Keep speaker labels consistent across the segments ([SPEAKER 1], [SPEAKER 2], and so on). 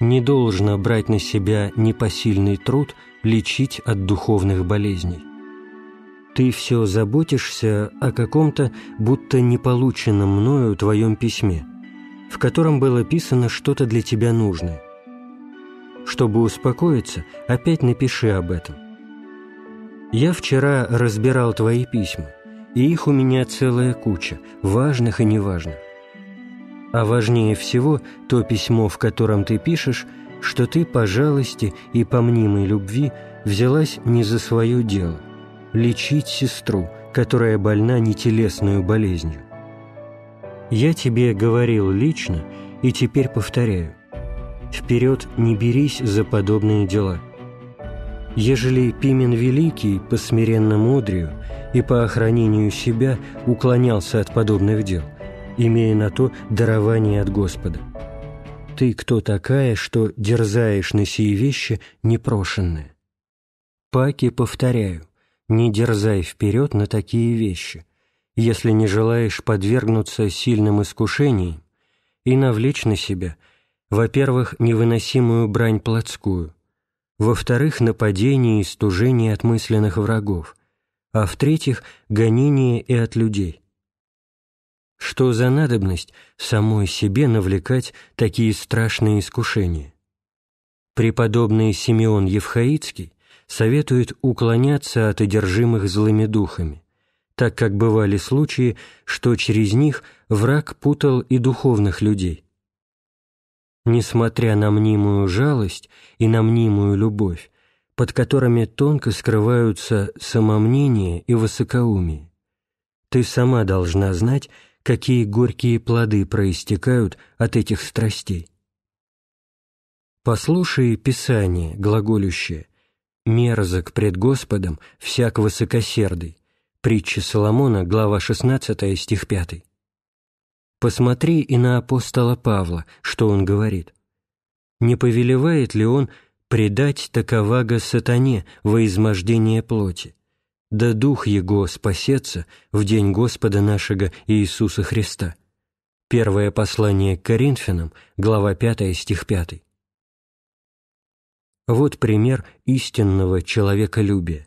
[SPEAKER 1] не должно брать на себя непосильный труд лечить от духовных болезней. Ты все заботишься о каком-то будто неполученном мною твоем письме, в котором было писано что-то для тебя нужное. Чтобы успокоиться, опять напиши об этом. Я вчера разбирал твои письма, и их у меня целая куча, важных и неважных. А важнее всего то письмо, в котором ты пишешь, что ты по жалости и по мнимой любви взялась не за свое дело – лечить сестру, которая больна нетелесную болезнью. Я тебе говорил лично и теперь повторяю. Вперед не берись за подобные дела. Ежели Пимен Великий по смиренному мудрию и по охранению себя уклонялся от подобных дел – имея на то дарование от Господа. Ты кто такая, что дерзаешь на сие вещи непрошенные? Паки повторяю, не дерзай вперед на такие вещи, если не желаешь подвергнуться сильным искушениям и навлечь на себя, во-первых, невыносимую брань плотскую, во-вторых, нападение и стужение от мысленных врагов, а в-третьих, гонение и от людей. Что за надобность самой себе навлекать такие страшные искушения? Преподобный Симеон Евхаицкий советует уклоняться от одержимых злыми духами, так как бывали случаи, что через них враг путал и духовных людей. Несмотря на мнимую жалость и на мнимую любовь, под которыми тонко скрываются самомнение и высокоумие, ты сама должна знать, какие горькие плоды проистекают от этих страстей. Послушай Писание, глаголющее «мерзок пред Господом всяк высокосердый» Притча Соломона, глава 16, стих 5. Посмотри и на апостола Павла, что он говорит. Не повелевает ли он предать таковаго сатане во измождение плоти? да Дух Его спасется в день Господа нашего Иисуса Христа». Первое послание к Коринфянам, глава 5, стих 5. Вот пример истинного человеколюбия.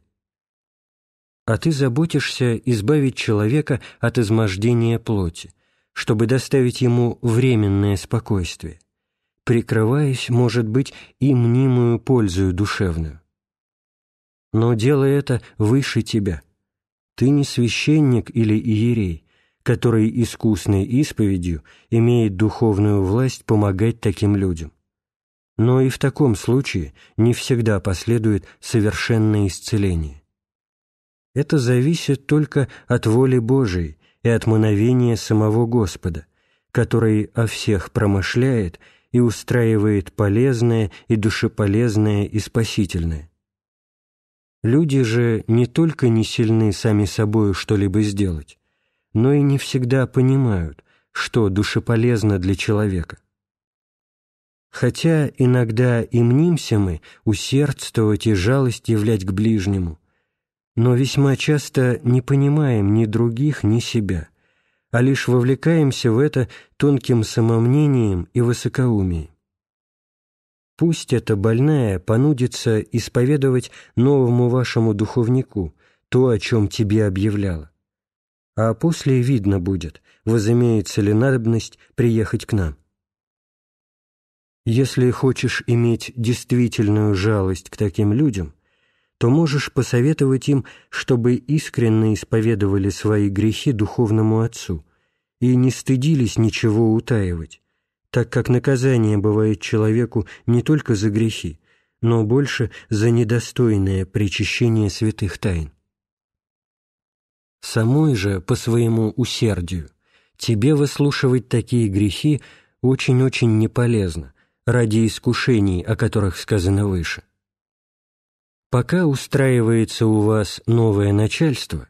[SPEAKER 1] А ты заботишься избавить человека от измождения плоти, чтобы доставить ему временное спокойствие, прикрываясь, может быть, и мнимую пользу душевную но делай это выше тебя. Ты не священник или иерей, который искусной исповедью имеет духовную власть помогать таким людям. Но и в таком случае не всегда последует совершенное исцеление. Это зависит только от воли Божией и от мановения самого Господа, который о всех промышляет и устраивает полезное и душеполезное и спасительное. Люди же не только не сильны сами собою что-либо сделать, но и не всегда понимают, что душеполезно для человека. Хотя иногда и мнимся мы усердствовать и жалость являть к ближнему, но весьма часто не понимаем ни других, ни себя, а лишь вовлекаемся в это тонким самомнением и высокоумием. Пусть эта больная понудится исповедовать новому вашему духовнику то, о чем тебе объявляла. А после видно будет, возымеется ли надобность приехать к нам. Если хочешь иметь действительную жалость к таким людям, то можешь посоветовать им, чтобы искренне исповедовали свои грехи духовному отцу и не стыдились ничего утаивать, так как наказание бывает человеку не только за грехи, но больше за недостойное причащение святых тайн. Самой же, по своему усердию, тебе выслушивать такие грехи очень-очень неполезно, ради искушений, о которых сказано выше. Пока устраивается у вас новое начальство,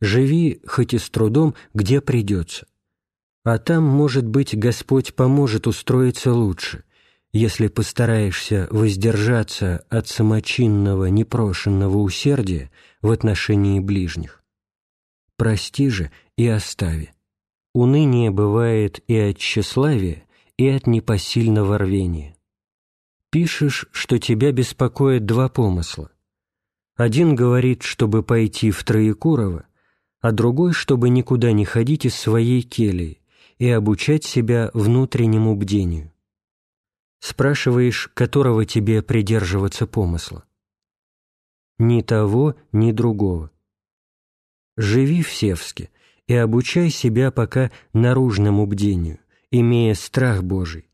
[SPEAKER 1] живи, хоть и с трудом, где придется. А там, может быть, Господь поможет устроиться лучше, если постараешься воздержаться от самочинного, непрошенного усердия в отношении ближних. Прости же и остави. Уныние бывает и от тщеславия, и от непосильного рвения. Пишешь, что тебя беспокоят два помысла. Один говорит, чтобы пойти в Троекурово, а другой, чтобы никуда не ходить из своей келии, и обучать себя внутреннему бдению. Спрашиваешь, которого тебе придерживаться помысла? Ни того, ни другого. Живи в Севске и обучай себя пока наружному бдению, имея страх Божий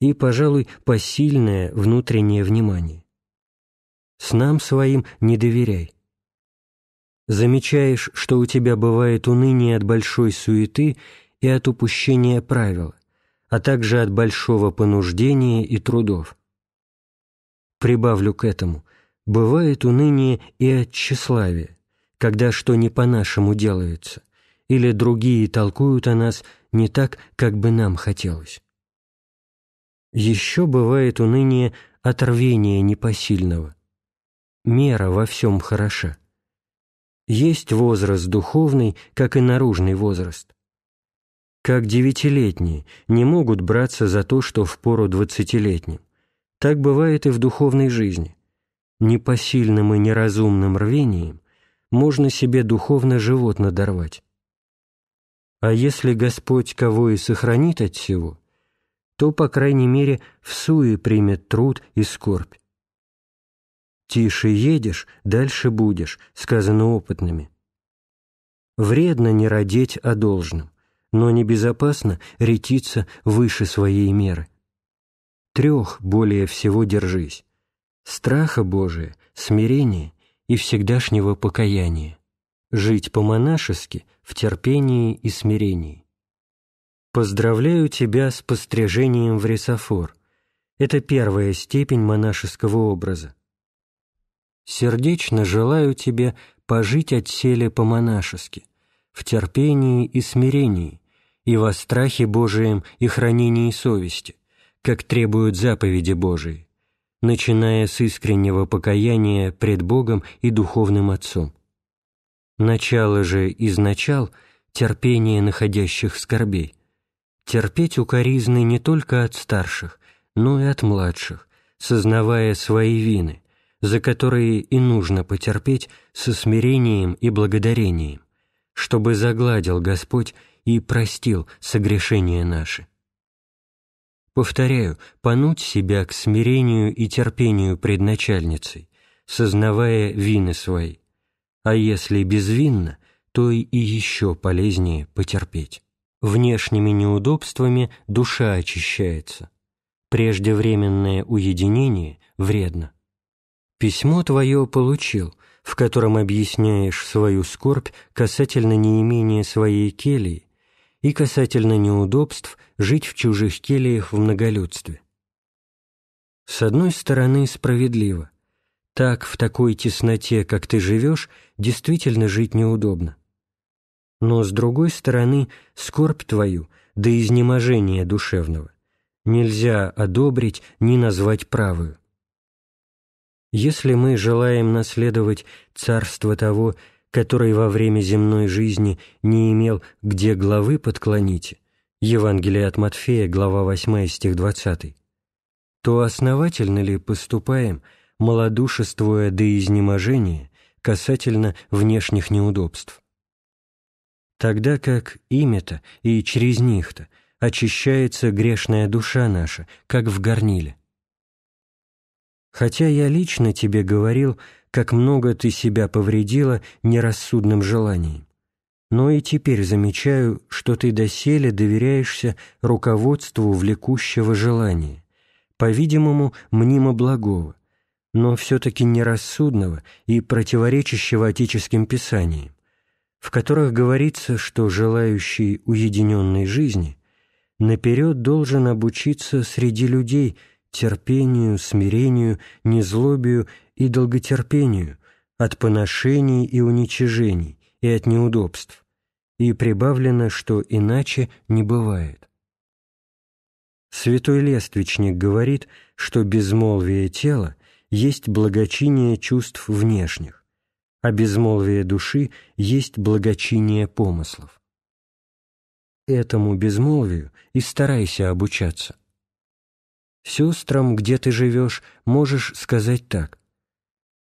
[SPEAKER 1] и, пожалуй, посильное внутреннее внимание. С Снам своим не доверяй. Замечаешь, что у тебя бывает уныние от большой суеты – и от упущения правил, а также от большого понуждения и трудов. Прибавлю к этому, бывает уныние и от тщеславия, когда что не по-нашему делается, или другие толкуют о нас не так, как бы нам хотелось. Еще бывает уныние от рвения непосильного. Мера во всем хороша. Есть возраст духовный, как и наружный возраст. Как девятилетние не могут браться за то, что в пору двадцатилетним. Так бывает и в духовной жизни. Непосильным и неразумным рвением можно себе духовно животно дорвать. А если Господь кого и сохранит от всего, то, по крайней мере, в суе примет труд и скорбь. «Тише едешь, дальше будешь», — сказано опытными. Вредно не родить о а должном но небезопасно ретиться выше своей меры. Трех более всего держись — страха Божия, смирения и всегдашнего покаяния. Жить по-монашески в терпении и смирении. Поздравляю тебя с пострижением в ресофор. Это первая степень монашеского образа. Сердечно желаю тебе пожить от селе по-монашески, в терпении и смирении, и во страхе Божием и хранении совести, как требуют заповеди Божии, начиная с искреннего покаяния пред Богом и Духовным Отцом. Начало же изначал терпение находящих скорбей. Терпеть укоризны не только от старших, но и от младших, сознавая свои вины, за которые и нужно потерпеть со смирением и благодарением, чтобы загладил Господь и простил согрешения наши. Повторяю, понуть себя к смирению и терпению предначальницей, сознавая вины свои, а если безвинно, то и еще полезнее потерпеть. Внешними неудобствами душа очищается. Преждевременное уединение вредно. Письмо твое получил, в котором объясняешь свою скорбь касательно неимения своей келии и касательно неудобств жить в чужих келиях в многолюдстве. С одной стороны, справедливо. Так, в такой тесноте, как ты живешь, действительно жить неудобно. Но, с другой стороны, скорбь твою до да изнеможения душевного нельзя одобрить ни назвать правую. Если мы желаем наследовать царство того, который во время земной жизни не имел где главы подклоните, Евангелие от Матфея, глава 8, стих 20, то основательно ли поступаем, малодушествуя до изнеможения касательно внешних неудобств? Тогда как ими-то и через них-то очищается грешная душа наша, как в горниле. Хотя я лично тебе говорил, как много ты себя повредила нерассудным желанием. Но и теперь замечаю, что ты доселе доверяешься руководству влекущего желания, по-видимому, мнимо благого, но все-таки нерассудного и противоречащего отеческим писаниям, в которых говорится, что желающий уединенной жизни наперед должен обучиться среди людей терпению, смирению, незлобию и долготерпению от поношений и уничижений и от неудобств, и прибавлено, что иначе не бывает. Святой Лествичник говорит, что безмолвие тела есть благочиние чувств внешних, а безмолвие души есть благочиние помыслов. Этому безмолвию и старайся обучаться. Сестрам, где ты живешь, можешь сказать так.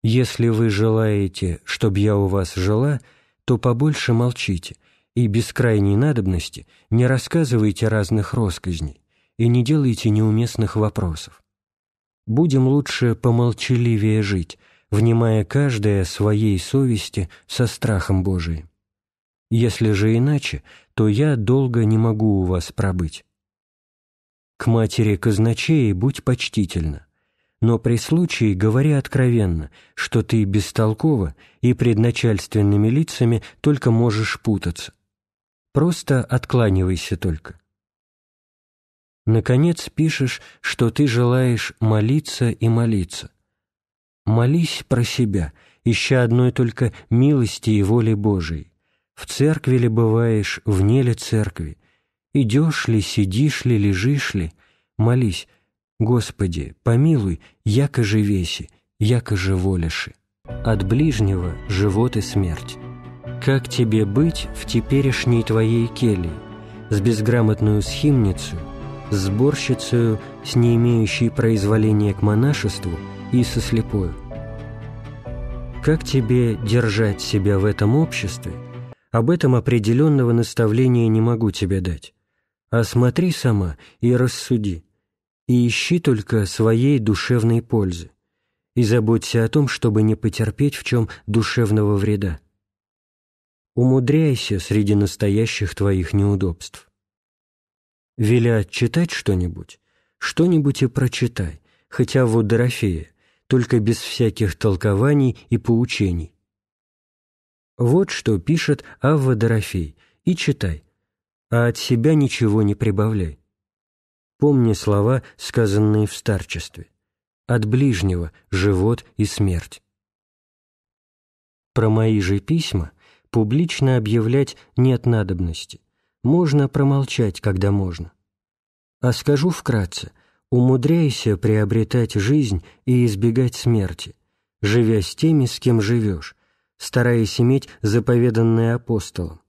[SPEAKER 1] Если вы желаете, чтобы я у вас жила, то побольше молчите и без крайней надобности не рассказывайте разных росказней и не делайте неуместных вопросов. Будем лучше помолчаливее жить, внимая каждое своей совести со страхом Божиим. Если же иначе, то я долго не могу у вас пробыть. К матери казначеи будь почтительна но при случае говори откровенно, что ты бестолкова и пред начальственными лицами только можешь путаться. Просто откланивайся только. Наконец пишешь, что ты желаешь молиться и молиться. Молись про себя, ища одной только милости и воли Божией. В церкви ли бываешь, вне ли церкви? Идешь ли, сидишь ли, лежишь ли? Молись, «Господи, помилуй, яко живеси, яко живолиши». От ближнего – живот и смерть. Как тебе быть в теперешней твоей келье, с безграмотную схимницу, с сборщицею, с не имеющей произволения к монашеству и со слепою? Как тебе держать себя в этом обществе? Об этом определенного наставления не могу тебе дать. Осмотри сама и рассуди – и ищи только своей душевной пользы, и заботься о том, чтобы не потерпеть в чем душевного вреда. Умудряйся среди настоящих твоих неудобств. Веля читать что-нибудь, что-нибудь и прочитай, хотя вот Дорофея, только без всяких толкований и поучений. Вот что пишет Авва Дорофей, и читай, а от себя ничего не прибавляй помни слова, сказанные в старчестве. От ближнего – живот и смерть. Про мои же письма публично объявлять нет надобности. Можно промолчать, когда можно. А скажу вкратце – Умудряйся приобретать жизнь и избегать смерти, живя с теми, с кем живешь, стараясь иметь заповеданное апостолом,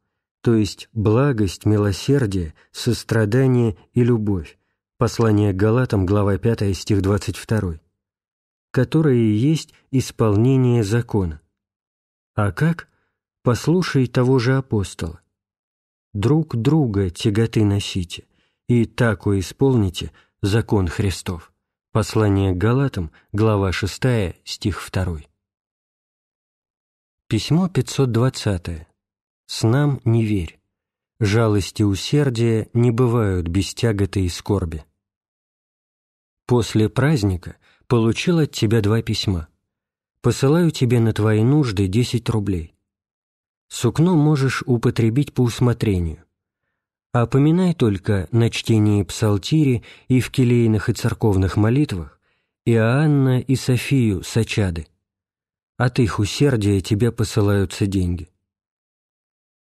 [SPEAKER 1] то есть благость, милосердие, сострадание и любовь, Послание к Галатам, глава 5, стих 22, которое и есть исполнение закона. А как? Послушай того же апостола. Друг друга тяготы носите, и так исполните закон Христов. Послание к Галатам, глава 6, стих 2. Письмо 520. С нам не верь. Жалости и усердие не бывают без тяготы и скорби. После праздника получил от тебя два письма. Посылаю тебе на твои нужды 10 рублей. Сукно можешь употребить по усмотрению. Опоминай только на чтении псалтири и в келейных и церковных молитвах Иоанна и Софию Сачады. От их усердия тебе посылаются деньги.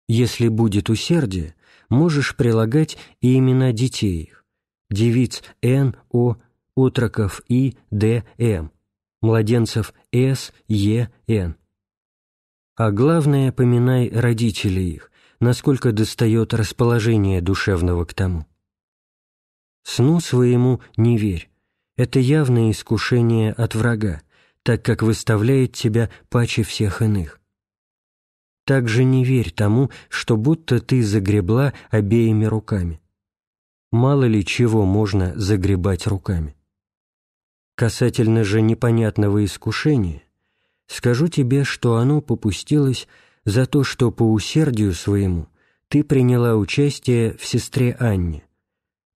[SPEAKER 1] Если будет усердие, можешь прилагать и имена детей их, девиц Н, О Утраков И. Д. М. Младенцев С. Е. Н. А главное, поминай родителей их, насколько достает расположение душевного к тому. Сну своему не верь. Это явное искушение от врага, так как выставляет тебя паче всех иных. Также не верь тому, что будто ты загребла обеими руками. Мало ли чего можно загребать руками. Касательно же непонятного искушения, скажу тебе, что оно попустилось за то, что по усердию своему ты приняла участие в сестре Анне.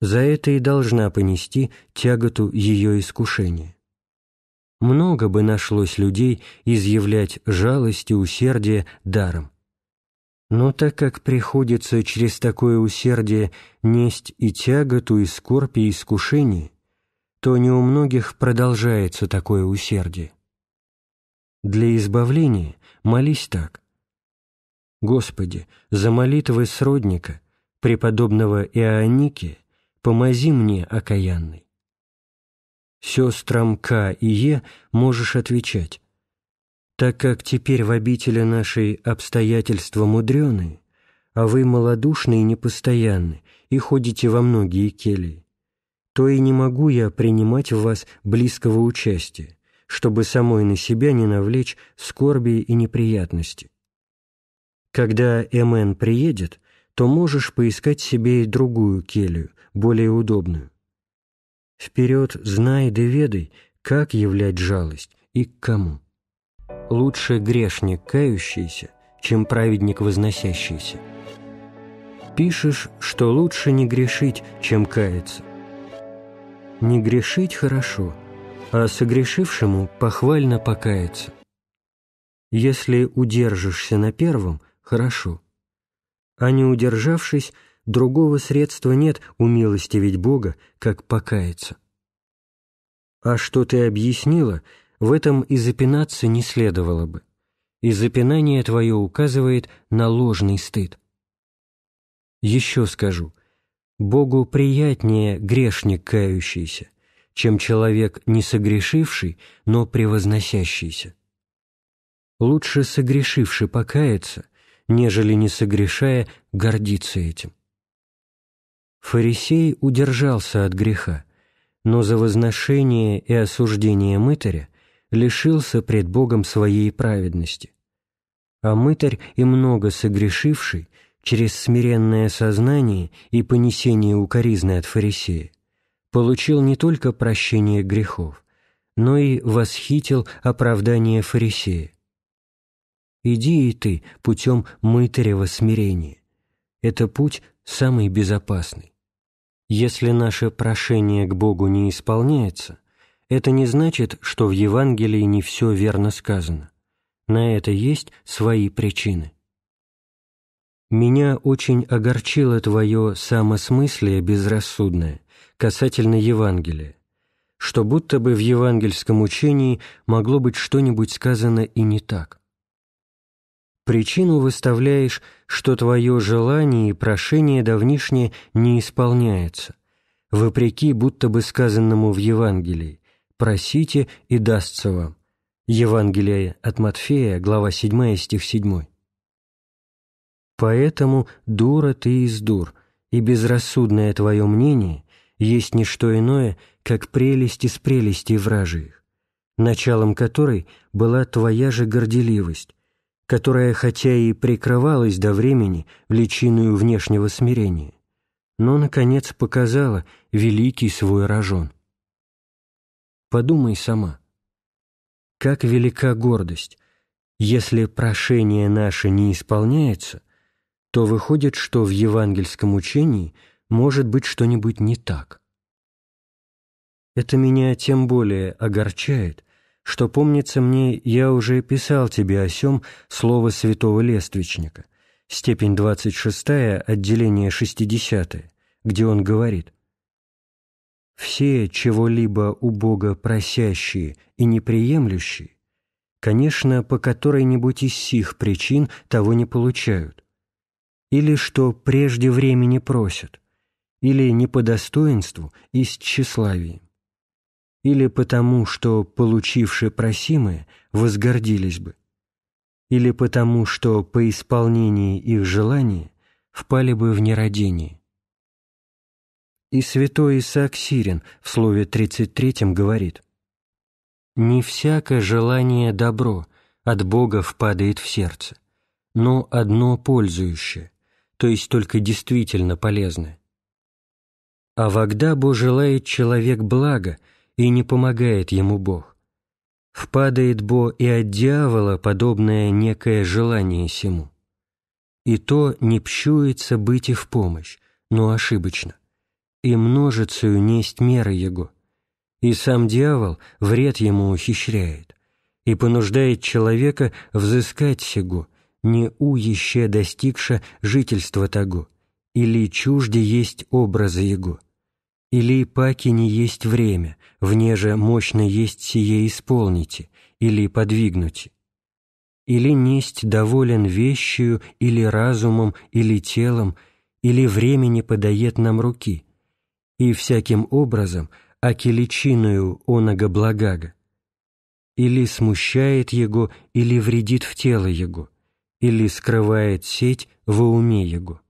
[SPEAKER 1] За это и должна понести тяготу ее искушения. Много бы нашлось людей изъявлять жалость и усердие даром. Но так как приходится через такое усердие несть и тяготу, и скорбь, и искушение, то не у многих продолжается такое усердие. Для избавления молись так. «Господи, за молитвы сродника, преподобного Иоанники, помози мне, окаянный». Сестрам К и Е можешь отвечать. Так как теперь в обители нашей обстоятельства мудреные, а вы малодушны и непостоянны, и ходите во многие келии, то и не могу я принимать в вас близкого участия, чтобы самой на себя не навлечь скорби и неприятности. Когда МН приедет, то можешь поискать себе и другую келью, более удобную. Вперед знай да ведай, как являть жалость и к кому. Лучше грешник кающийся, чем праведник возносящийся. Пишешь, что лучше не грешить, чем каяться. Не грешить хорошо, а согрешившему похвально покаяться. Если удержишься на первом – хорошо. А не удержавшись, другого средства нет у милости, ведь Бога, как покаяться. А что ты объяснила, в этом и запинаться не следовало бы. И запинание твое указывает на ложный стыд. Еще скажу – Богу приятнее грешник кающийся, чем человек не согрешивший, но превозносящийся. Лучше согрешивший покаяться, нежели не согрешая гордиться этим. Фарисей удержался от греха, но за возношение и осуждение мытаря лишился пред Богом своей праведности. А мытарь и много согрешивший через смиренное сознание и понесение укоризны от фарисея, получил не только прощение грехов, но и восхитил оправдание фарисея. Иди и ты путем мытарева смирения. Это путь самый безопасный. Если наше прошение к Богу не исполняется, это не значит, что в Евангелии не все верно сказано. На это есть свои причины. Меня очень огорчило твое самосмыслие безрассудное касательно Евангелия, что будто бы в евангельском учении могло быть что-нибудь сказано и не так. Причину выставляешь, что твое желание и прошение давнишнее не исполняется, вопреки будто бы сказанному в Евангелии «просите и дастся вам». Евангелие от Матфея, глава 7, стих 7. Поэтому дура ты из дур, и безрассудное твое мнение есть не что иное, как прелесть из прелестей вражьих, началом которой была твоя же горделивость, которая хотя и прикрывалась до времени личиною внешнего смирения, но, наконец, показала великий свой рожон. Подумай сама. Как велика гордость, если прошение наше не исполняется, то выходит, что в евангельском учении может быть что-нибудь не так. Это меня тем более огорчает, что, помнится мне, я уже писал тебе о сем слово святого лествичника, степень 26, отделение 60, где он говорит «Все, чего-либо у Бога просящие и неприемлющие, конечно, по которой-нибудь из сих причин того не получают, или что прежде времени просят, или не по достоинству и с тщеславием, или потому, что, получившие просимое, возгордились бы, или потому, что по исполнении их желания впали бы в нерадение. И святой Исаак Сирин в слове 33 говорит «Не всякое желание добро от Бога впадает в сердце, но одно пользующее, то есть только действительно полезны. А вогда Вагдабу желает человек блага, и не помогает ему Бог. Впадает Бо и от дьявола подобное некое желание сему. И то не пщуется быть и в помощь, но ошибочно. И множицею несть меры его. И сам дьявол вред ему ухищряет и понуждает человека взыскать сего, не у еще достигша жительства того, или чужде есть образа его, или паки не есть время, вне же мощно есть сие исполните, или подвигнути, или несть доволен вещью, или разумом, или телом, или времени подает нам руки, и всяким образом – аки личиною онага благага, или смущает его, или вредит в тело его, или скрывает сеть во уме его.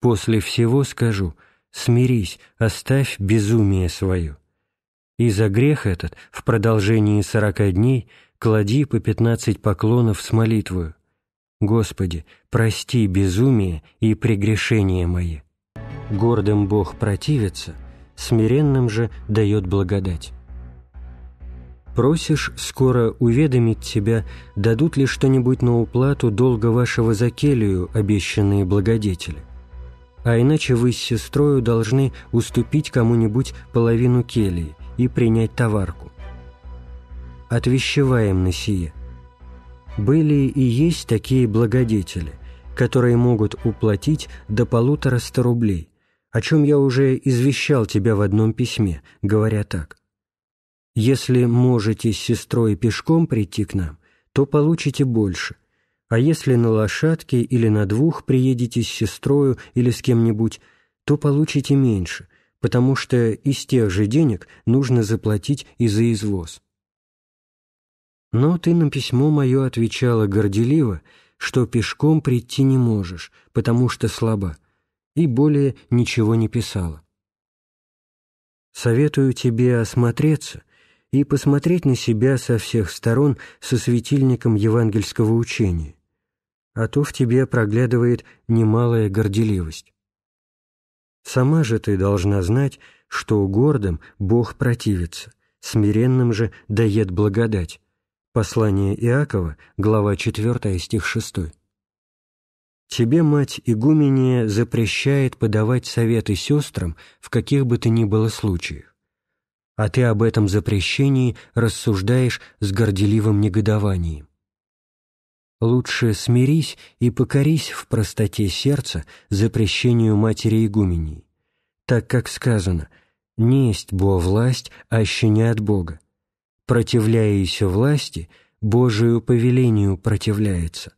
[SPEAKER 1] После всего скажу, смирись, оставь безумие свое. И за грех этот в продолжении сорока дней клади по пятнадцать поклонов с молитвою. Господи, прости безумие и прегрешение мои. Гордым Бог противится, смиренным же дает благодать. Просишь скоро уведомить тебя, дадут ли что-нибудь на уплату долга вашего за келью обещанные благодетели. А иначе вы с сестрою должны уступить кому-нибудь половину келии и принять товарку. Отвещеваем на сие. Были и есть такие благодетели, которые могут уплатить до полутора ста рублей, о чем я уже извещал тебя в одном письме, говоря так – если можете с сестрой пешком прийти к нам, то получите больше, а если на лошадке или на двух приедете с сестрою или с кем-нибудь, то получите меньше, потому что из тех же денег нужно заплатить и за извоз. Но ты на письмо мое отвечала горделиво, что пешком прийти не можешь, потому что слаба, и более ничего не писала. Советую тебе осмотреться — и посмотреть на себя со всех сторон со светильником евангельского учения, а то в тебе проглядывает немалая горделивость. Сама же ты должна знать, что гордым Бог противится, смиренным же дает благодать. Послание Иакова, глава 4, стих 6. Тебе, мать игумения, запрещает подавать советы сестрам в каких бы то ни было случаях а ты об этом запрещении рассуждаешь с горделивым негодованием. Лучше смирись и покорись в простоте сердца запрещению матери игуменей, так как сказано «Не есть бо власть, а не от Бога. Противляяся власти, Божию повелению противляется».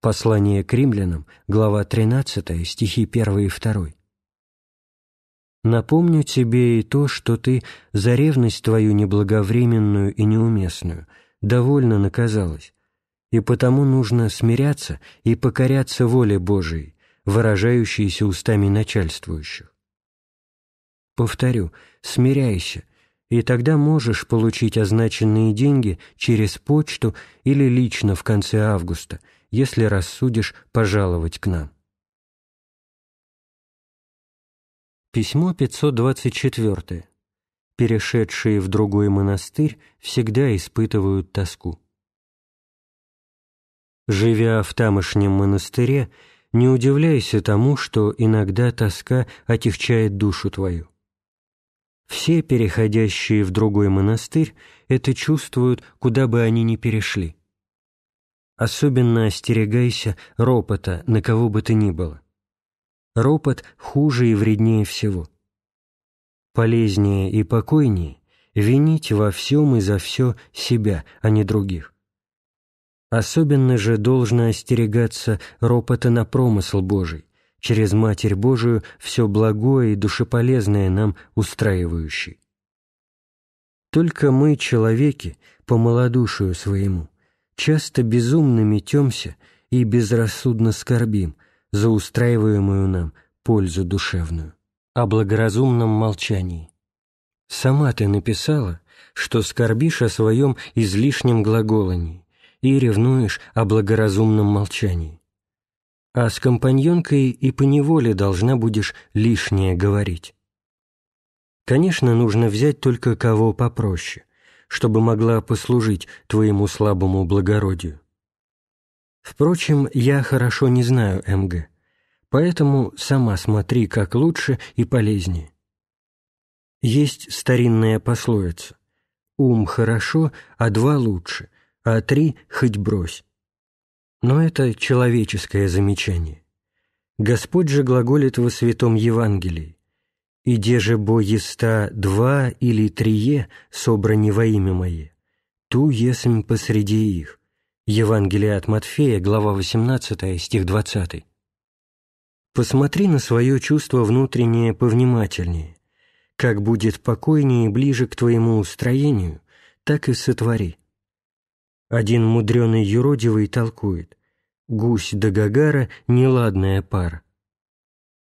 [SPEAKER 1] Послание к римлянам, глава 13, стихи 1 и 2. Напомню тебе и то, что ты за ревность твою неблаговременную и неуместную довольно наказалась, и потому нужно смиряться и покоряться воле Божией, выражающейся устами начальствующих. Повторю, смиряйся, и тогда можешь получить означенные деньги через почту или лично в конце августа, если рассудишь пожаловать к нам. Письмо 524. Перешедшие в другой монастырь всегда испытывают тоску. Живя в тамошнем монастыре, не удивляйся тому, что иногда тоска отягчает душу твою. Все переходящие в другой монастырь это чувствуют, куда бы они ни перешли. Особенно остерегайся ропота на кого бы ты ни было ропот хуже и вреднее всего. Полезнее и покойнее винить во всем и за все себя, а не других. Особенно же должно остерегаться ропота на промысл Божий, через Матерь Божию все благое и душеполезное нам устраивающий. Только мы, человеки, по малодушию своему, часто безумно метемся и безрассудно скорбим, за устраиваемую нам пользу душевную, о благоразумном молчании. Сама ты написала, что скорбишь о своем излишнем глаголании и ревнуешь о благоразумном молчании. А с компаньонкой и поневоле должна будешь лишнее говорить. Конечно, нужно взять только кого попроще, чтобы могла послужить твоему слабому благородию. Впрочем, я хорошо не знаю МГ, поэтому сама смотри, как лучше и полезнее. Есть старинная пословица «Ум хорошо, а два лучше, а три хоть брось». Но это человеческое замечание. Господь же глаголит во Святом Евангелии «И де же бо еста два или трие, собрани во имя Мое, ту есмь посреди их, Евангелие от Матфея, глава 18, стих 20. Посмотри на свое чувство внутреннее повнимательнее. Как будет покойнее и ближе к твоему устроению, так и сотвори. Один мудреный юродивый толкует. Гусь да гагара — неладная пара.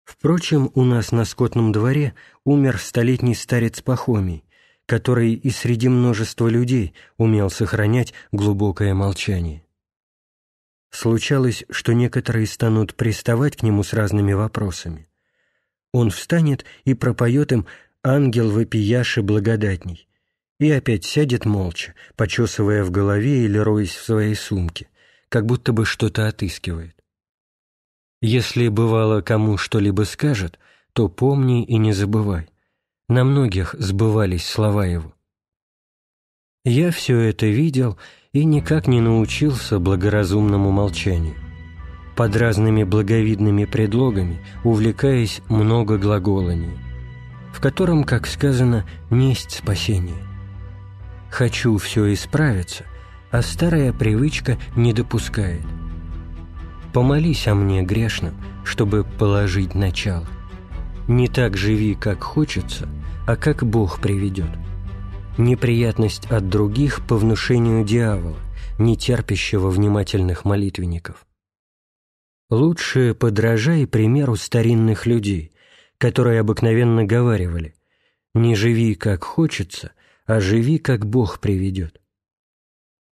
[SPEAKER 1] Впрочем, у нас на скотном дворе умер столетний старец Пахомий, который и среди множества людей умел сохранять глубокое молчание. Случалось, что некоторые станут приставать к нему с разными вопросами. Он встанет и пропоет им «Ангел вопияши благодатней» и опять сядет молча, почесывая в голове или роясь в своей сумке, как будто бы что-то отыскивает. Если бывало кому что-либо скажет, то помни и не забывай. На многих сбывались слова его. Я все это видел и никак не научился благоразумному молчанию. Под разными благовидными предлогами, увлекаясь много глаголаний, в котором, как сказано, несть спасения. «Хочу все исправиться», а старая привычка не допускает. Помолись о мне грешным, чтобы положить начало. Не так живи, как хочется, а как Бог приведет. Неприятность от других по внушению дьявола, не терпящего внимательных молитвенников. Лучше подражай примеру старинных людей, которые обыкновенно говаривали «Не живи, как хочется, а живи, как Бог приведет».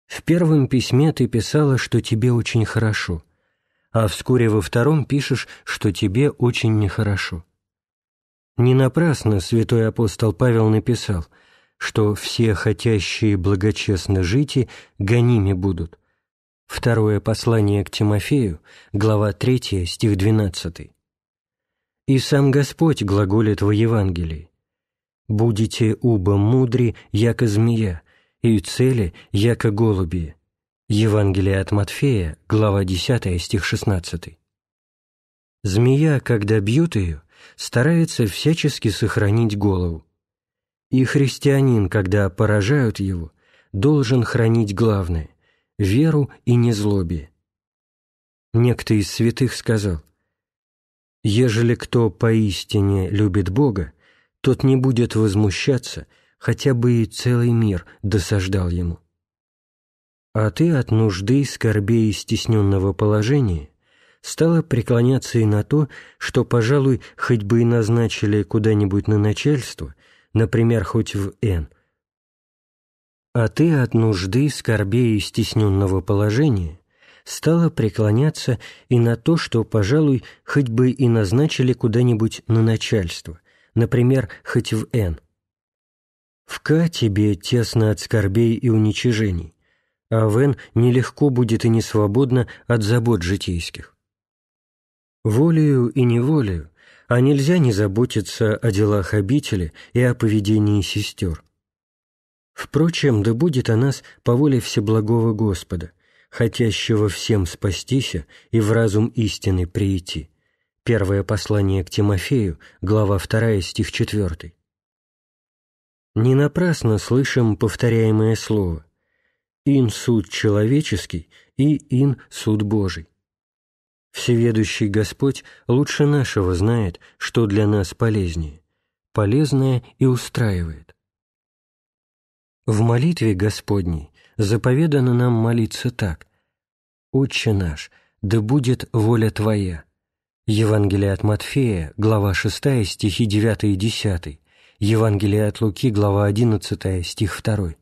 [SPEAKER 1] В первом письме ты писала, что тебе очень хорошо, а вскоре во втором пишешь, что тебе очень нехорошо. Не напрасно святой апостол Павел написал, что все хотящие благочестно жить и гоними будут. Второе послание к Тимофею, глава 3, стих 12. И сам Господь глаголит во Евангелии. «Будете уба мудри, яко змея, и цели, яко голуби». Евангелие от Матфея, глава 10, стих 16. Змея, когда бьют ее, старается всячески сохранить голову. И христианин, когда поражают его, должен хранить главное – веру и незлобие. Некто из святых сказал, «Ежели кто поистине любит Бога, тот не будет возмущаться, хотя бы и целый мир досаждал ему. А ты от нужды, скорбей и стесненного положения стала преклоняться и на то, что, пожалуй, хоть бы и назначили куда-нибудь на начальство, например, хоть в Н. А ты от нужды, скорбей и стесненного положения стала преклоняться и на то, что, пожалуй, хоть бы и назначили куда-нибудь на начальство, например, хоть в Н. В К тебе тесно от скорбей и уничижений, а в Н нелегко будет и не свободно от забот житейских. Волею и неволею, а нельзя не заботиться о делах обители и о поведении сестер. Впрочем, да будет о нас по воле Всеблагого Господа, хотящего всем спастися и в разум истины прийти. Первое послание к Тимофею, глава 2, стих 4. Не напрасно слышим повторяемое слово «ин суд человеческий» и «ин суд Божий». Всеведущий Господь лучше нашего знает, что для нас полезнее, полезное и устраивает. В молитве Господней заповедано нам молиться так «Отче наш, да будет воля Твоя». Евангелие от Матфея, глава 6, стихи 9 и 10, Евангелие от Луки, глава 11, стих 2.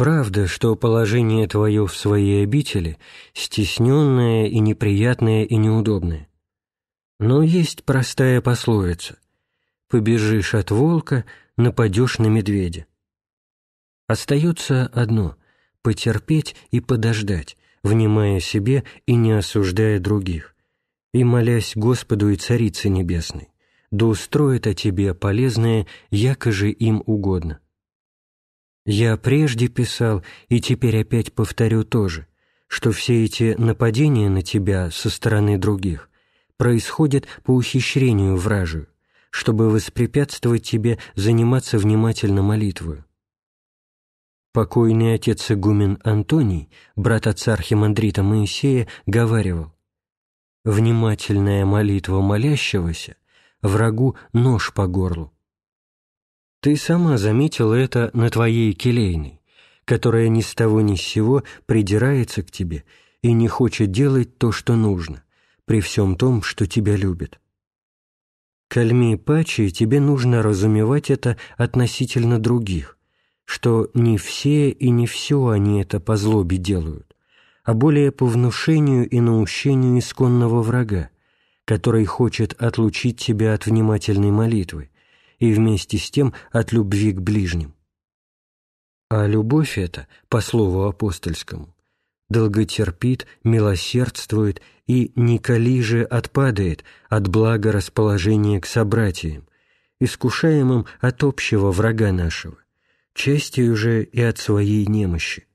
[SPEAKER 1] Правда, что положение твое в своей обители стесненное и неприятное и неудобное. Но есть простая пословица «Побежишь от волка, нападешь на медведя». Остается одно — потерпеть и подождать, внимая себе и не осуждая других, и молясь Господу и Царице Небесной, да устроит о тебе полезное, якоже им угодно. Я прежде писал и теперь опять повторю тоже, что все эти нападения на тебя со стороны других происходят по ухищрению вражию, чтобы воспрепятствовать тебе заниматься внимательно молитвою. Покойный отец игумен Антоний, брат отца архимандрита Моисея, говаривал, «Внимательная молитва молящегося врагу нож по горлу, ты сама заметила это на твоей келейной, которая ни с того ни с сего придирается к тебе и не хочет делать то, что нужно, при всем том, что тебя любит. Кальми паче тебе нужно разумевать это относительно других, что не все и не все они это по злобе делают, а более по внушению и наущению исконного врага, который хочет отлучить тебя от внимательной молитвы, и вместе с тем от любви к ближним. А любовь эта, по слову апостольскому, долготерпит, милосердствует и николи же отпадает от блага расположения к собратьям, искушаемым от общего врага нашего, частью же и от своей немощи.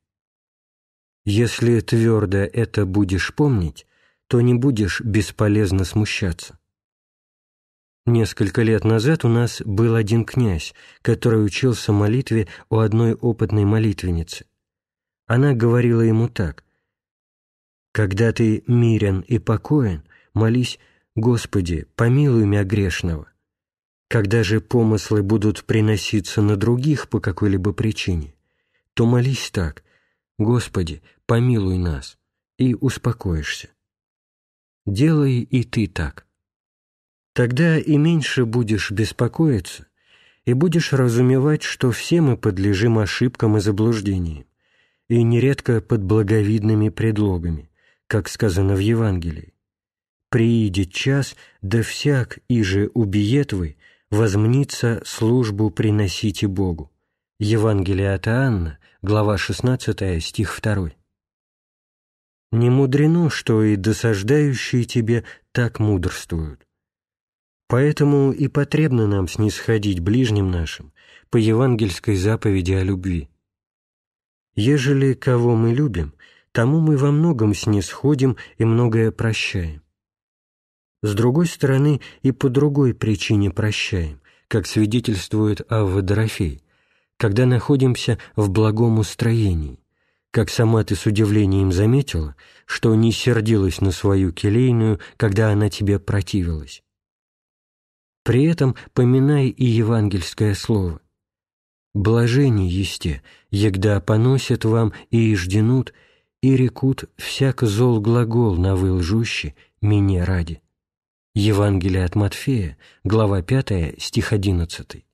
[SPEAKER 1] Если твердо это будешь помнить, то не будешь бесполезно смущаться. Несколько лет назад у нас был один князь, который учился молитве у одной опытной молитвенницы. Она говорила ему так. «Когда ты мирен и покоен, молись, Господи, помилуй меня грешного. Когда же помыслы будут приноситься на других по какой-либо причине, то молись так, Господи, помилуй нас, и успокоишься. Делай и ты так». Тогда и меньше будешь беспокоиться, и будешь разумевать, что все мы подлежим ошибкам и заблуждениям, и нередко под благовидными предлогами, как сказано в Евангелии. «Приидет час, да всяк, иже убиет вы, возмнится службу приносите Богу». Евангелие от Иоанна, глава 16, стих 2. Не мудрено, что и досаждающие тебе так мудрствуют. Поэтому и потребно нам снисходить ближним нашим по евангельской заповеди о любви. Ежели кого мы любим, тому мы во многом снисходим и многое прощаем. С другой стороны, и по другой причине прощаем, как свидетельствует Авва Дорофей, когда находимся в благом устроении, как сама ты с удивлением заметила, что не сердилась на свою келейную, когда она тебе противилась при этом поминай и евангельское слово. Блажение есте, егда поносят вам и ижденут, и рекут всяк зол глагол на вы лжущи, мне ради». Евангелие от Матфея, глава 5, стих 11.